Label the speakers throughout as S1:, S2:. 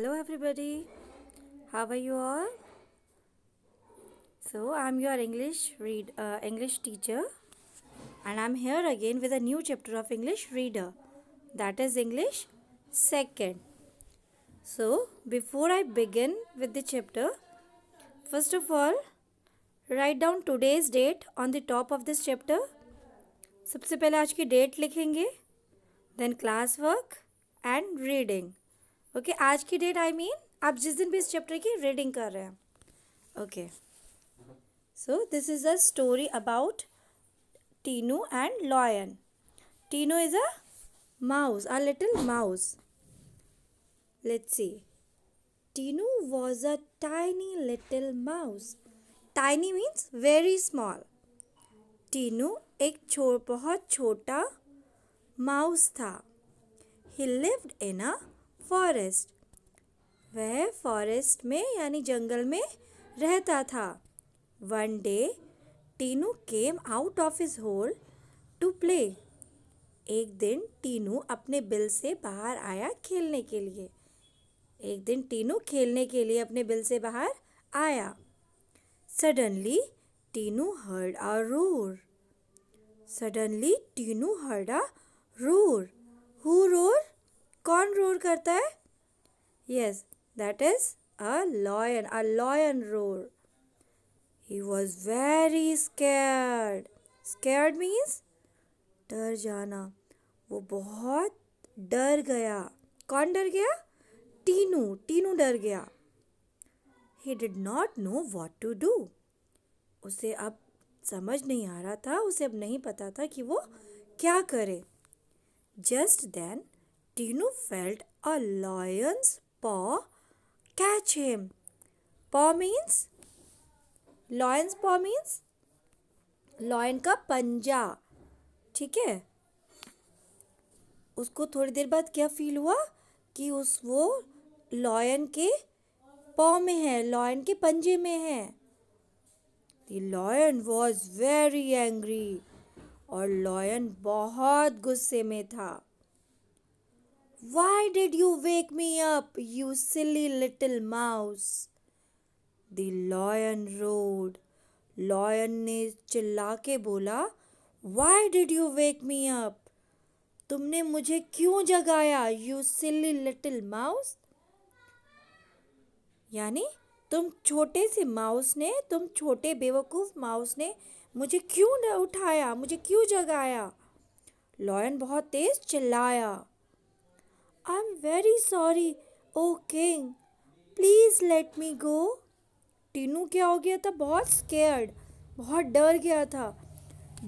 S1: hello everybody how are you all so i'm your english read uh, english teacher and i'm here again with a new chapter of english reader that is english second so before i begin with the chapter first of all write down today's date on the top of this chapter सबसे पहले आज की date लिखेंगे then class work and okay okay, आज की date I I mean mean, आप जिस दिन भी इस चैप्टर की रीडिंग कर रहे हैं okay so this is a story about Tinu and lion Tinu is a mouse a little mouse let's see Tinu was a tiny little mouse tiny means very small Tinu एक छो बहुत छोटा माउस था he lived in a forest वह forest में यानी जंगल में रहता था one day Tinu came out of his hole to play एक दिन टीनू अपने बिल से बाहर आया खेलने के लिए एक दिन टीनू खेलने के लिए अपने बिल से बाहर आया suddenly Tinu heard a roar suddenly Tinu heard a roar who roar कौन रोर करता है yes that is a lion a lion roar he was very scared scared means डर जाना वो बहुत डर गया कौन डर गया टीनू टीनू डर गया he did not know what to do उसे अब समझ नहीं आ रहा था उसे अब नहीं पता था कि वो क्या करे just then Tinu felt a lion's paw catch him. Paw means? Lion's paw means? lion का पंजा ठीक है उसको थोड़ी देर बाद क्या फील हुआ कि उस वो लॉयन के पॉ में है लॉयन के पंजे में है the lion was very angry और लॉयन बहुत गुस्से में था Why did you wake me up, you silly little mouse? The lion roared. Lion ने चिल्ला के बोला Why did you wake me up? तुमने मुझे क्यों जगाया यू सिली लिटिल माउस यानी तुम छोटे से माउस ने तुम छोटे बेवकूफ़ माउस ने मुझे क्यों न उठाया मुझे क्यों जगाया लॉयन बहुत तेज़ चिल्लाया I am very sorry, O king. Please let me go. Tinu क्या हो गया था बहुत स्केर्ड बहुत डर गया था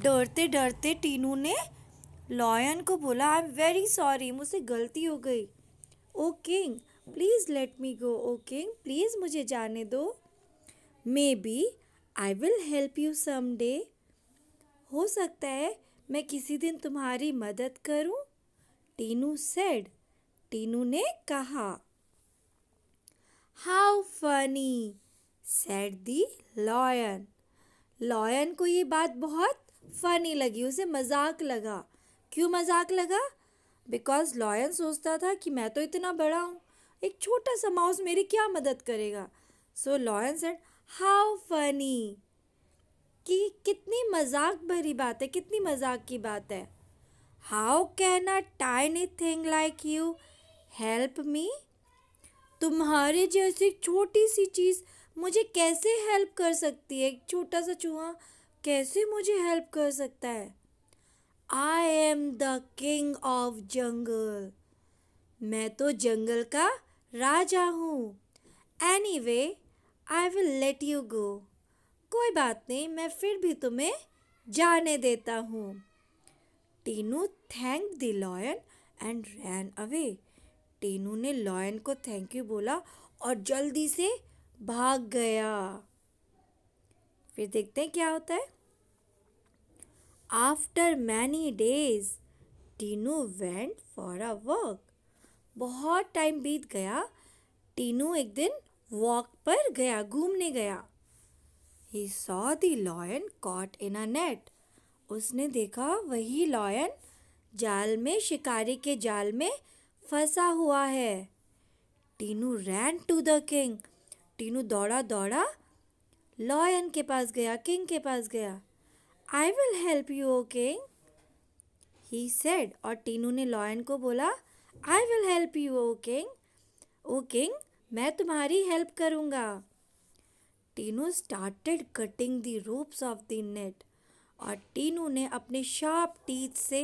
S1: डरते डरते टीनू ने लॉयन को बोला आई एम वेरी सॉरी मुझसे गलती हो गई O king please let me go O king please मुझे जाने दो maybe I will help you some day हो सकता है मैं किसी दिन तुम्हारी मदद करूं टीनू सेड टीनू ने कहा how funny said the lion lion को ये बात बहुत फनी लगी उसे मजाक लगा क्यों मजाक लगा बिकॉज लॉयन सोचता था कि मैं तो इतना बड़ा हूँ एक छोटा सा माउस मेरी क्या मदद करेगा so lion said how funny कि कितनी मजाक भरी बात है कितनी मजाक की बात है how can a tiny thing like you help me तुम्हारे जैसी एक छोटी सी चीज़ मुझे कैसे हेल्प कर सकती है एक छोटा सा चूहा कैसे मुझे हेल्प कर सकता है I am the king of jungle मैं तो जंगल का राजा हूँ anyway I will let you go कोई बात नहीं मैं फिर भी तुम्हें जाने देता हूँ Tinu thank the lion and ran away Tinu ने लॉयन को थैंक यू बोला और जल्दी से भाग गया फिर देखते हैं क्या होता है after many days Tinu went for a walk बहुत टाइम बीत गया टीनू एक दिन वॉक पर गया घूमने गया he saw the lion caught in a net उसने देखा वही लॉयन जाल में शिकारी के जाल में फंसा हुआ है Tinu ran to the king Tinu दौड़ा दौड़ा लॉयन के पास गया किंग के पास गया I will help you O king he said और टीनू ने लॉयन को बोला I will help you O king O king मैं तुम्हारी हेल्प करूँगा Tinu started cutting the ropes of the net और टीनू ने अपने शार्प टीथ से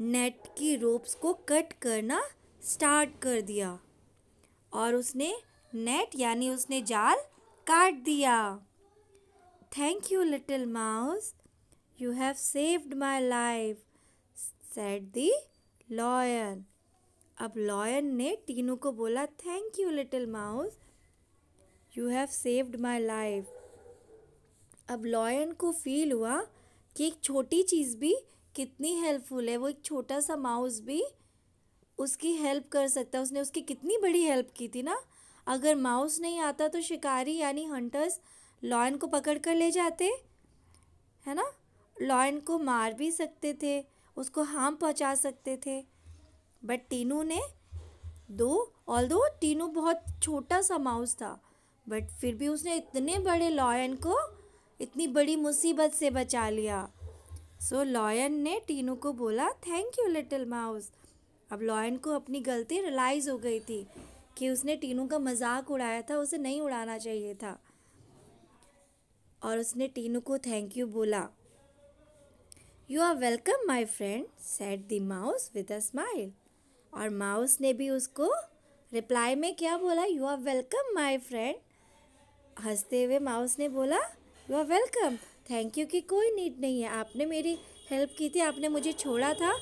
S1: नेट की रोप्स को कट करना स्टार्ट कर दिया और उसने नेट यानी उसने जाल काट दिया thank you little mouse you have saved my life said the lion अब लॉयन ने टीनू को बोला thank you little mouse you have saved my life अब लॉयन को फील हुआ कि एक छोटी चीज़ भी कितनी हेल्पफुल है वो एक छोटा सा माउस भी उसकी हेल्प कर सकता है उसने उसकी कितनी बड़ी हेल्प की थी ना अगर माउस नहीं आता तो शिकारी यानी हंटर्स लॉयन को पकड़ कर ले जाते है ना लॉयन को मार भी सकते थे उसको हार्म पहुंचा सकते थे बट टीनू ने दो ऑल दो टीनू बहुत छोटा सा माउस था बट फिर भी उसने इतने बड़े लॉयन को इतनी बड़ी मुसीबत से बचा लिया सो लॉयन ने टीनू को बोला थैंक यू लिटिल माउस अब लॉयन को अपनी गलती रिलाइज हो गई थी कि उसने टीनू का मजाक उड़ाया था उसे नहीं उड़ाना चाहिए था और उसने टीनू को थैंक यू बोला you are welcome my friend said the mouse with a smile और माउस ने भी उसको रिप्लाई में क्या बोला you are welcome my friend हंसते हुए माउस ने बोला you are welcome thank you की कोई नीड नहीं है आपने मेरी हेल्प की थी आपने मुझे छोड़ा था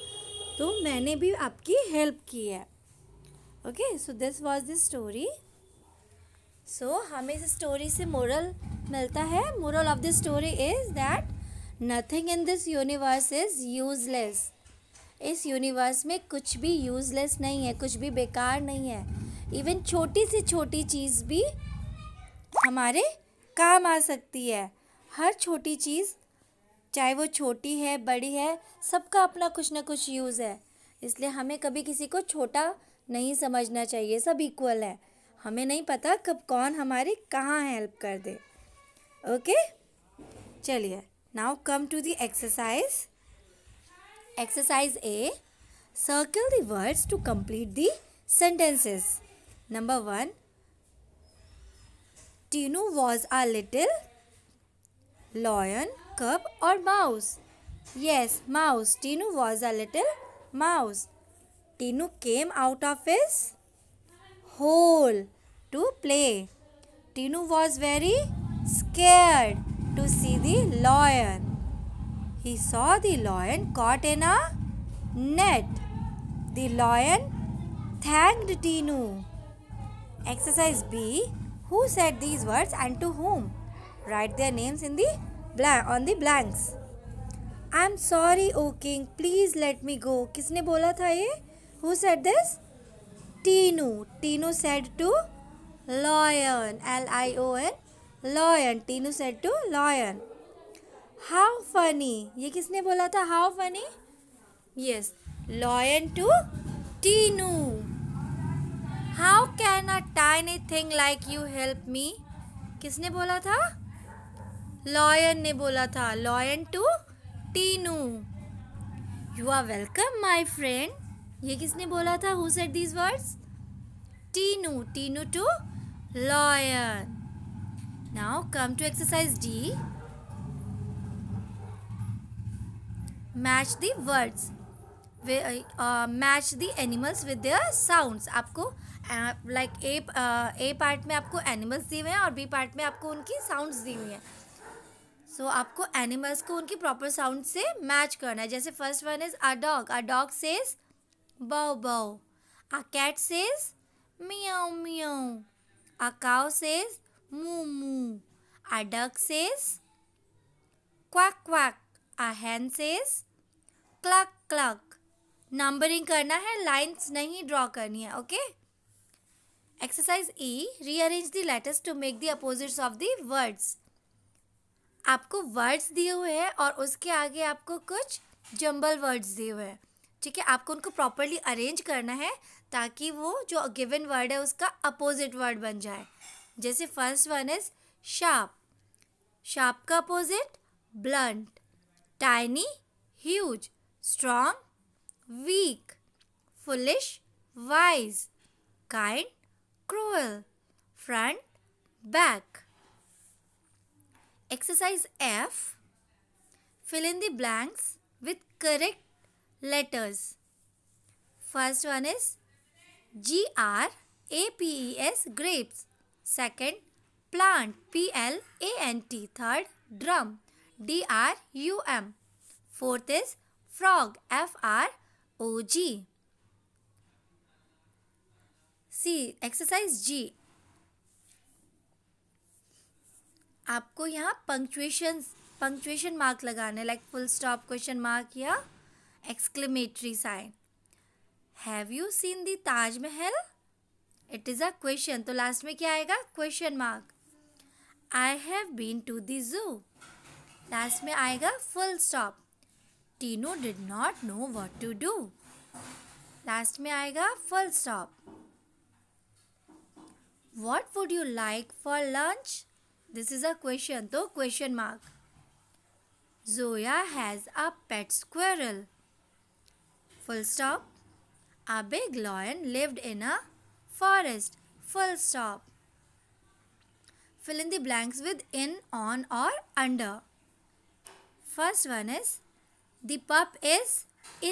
S1: तो मैंने भी आपकी हेल्प की है okay so this was this story so हमें इस स्टोरी से मोरल मिलता है moral of this story is that nothing in this universe is useless इस यूनिवर्स में कुछ भी यूजलेस नहीं है कुछ भी बेकार नहीं है इवन छोटी से छोटी चीज़ भी हमारे काम आ सकती है हर छोटी चीज़ चाहे वो छोटी है बड़ी है सबका अपना कुछ ना कुछ यूज़ है इसलिए हमें कभी किसी को छोटा नहीं समझना चाहिए सब इक्वल है हमें नहीं पता कब कौन हमारी कहाँ हेल्प कर दे ओके चलिए now come to the exercise exercise A circle the words to complete the sentences number one Tinu was a little lion, cub or mouse? Yes, mouse. Tinu was a little mouse. Tinu came out of his hole to play. Tinu was very scared to see the lion. He saw the lion caught in a net. The lion thanked Tinu. Exercise B. Who said these words and to whom? Write their names in the blank on the blanks. I am sorry O king please let me go किसने बोला था ये who said this Tinu Tinu said to lion L I O N lion Tinu said to lion how funny ये किसने बोला था how funny yes lion to Tinu how can a tiny thing like you help me किसने बोला था लॉयन ने बोला था lion to Tinu you are welcome my friend ये किसने बोला था who said these words Tinu Tinu to lion now come to exercise D match the words match the animals with their sounds आपको लाइक ए ए पार्ट में आपको animals दिए हुए हैं और बी पार्ट में आपको उनकी साउंड्स दी हुई हैं सो so, आपको एनिमल्स को उनकी प्रॉपर साउंड से मैच करना है जैसे first one is a dog a dog says bow bow a cat says meow meow a cow says moo moo a duck says quack quack a hen says cluck cluck numbering करना है lines नहीं draw करनी है okay exercise E rearrange the letters to make the opposites of the words आपको words दिए हुए हैं और उसके आगे आपको कुछ जंबल वर्ड्स दिए हुए हैं ठीक है आपको उनको प्रॉपरली अरेंज करना है ताकि वो जो गिवन वर्ड है उसका अपोजिट वर्ड बन जाए जैसे first one is sharp sharp का opposite blunt tiny huge strong weak foolish wise kind cruel front back Exercise F. Fill in the blanks with correct letters. First one is G R A P E S grapes. Second, plant P L A N T. Third, drum D R U M. Fourth is frog F R O G. See exercise G आपको यहाँ punctuation punctuation mark लगाने like full stop question mark या exclamatory sign have you seen the Taj Mahal it is a question तो last में क्या आएगा question mark I have been to the zoo last में आएगा full stop Tinu did not know what to do last में आएगा full stop what would you like for lunch this is a question तो question mark Zoya has a pet squirrel full stop a big lion lived in a forest full stop fill in the blanks with in on or under first one is the pup is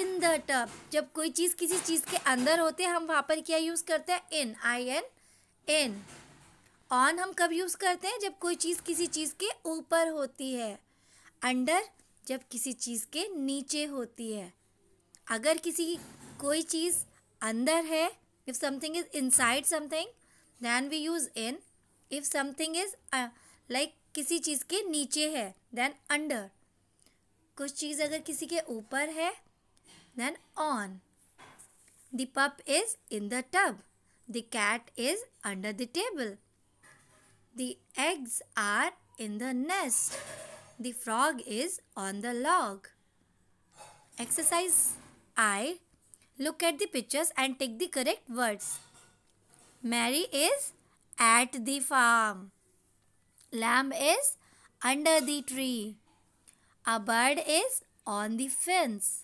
S1: in the tub जब कोई चीज़ किसी चीज़ के अंदर होते हैं हम वहाँ पर क्या यूज़ करते हैं in I N in on हम कब यूज़ करते हैं जब कोई चीज़ किसी चीज़ के ऊपर होती है अंडर जब किसी चीज़ के नीचे होती है अगर किसी कोई चीज़ अंदर है if something is inside something than we use in if something is like किसी चीज़ के नीचे है देन अंडर कुछ चीज़ अगर किसी के ऊपर है then on the pup is in the tub the cat is under the table The eggs are in the nest. The frog is on the log. Exercise I. Look at the pictures and take the correct words. Mary is at the farm. Lamb is under the tree. A bird is on the fence.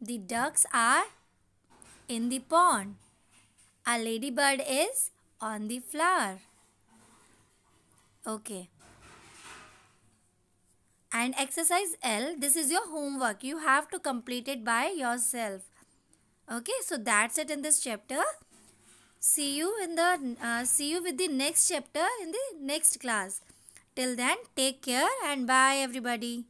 S1: The ducks are in the pond. A ladybird is on the flower. Okay. And exercise L, this is your homework. You have to complete it by yourself. Okay, so that's it in this chapter. See you in the uh, see you with the next chapter in the next class. Till then, take care and bye everybody.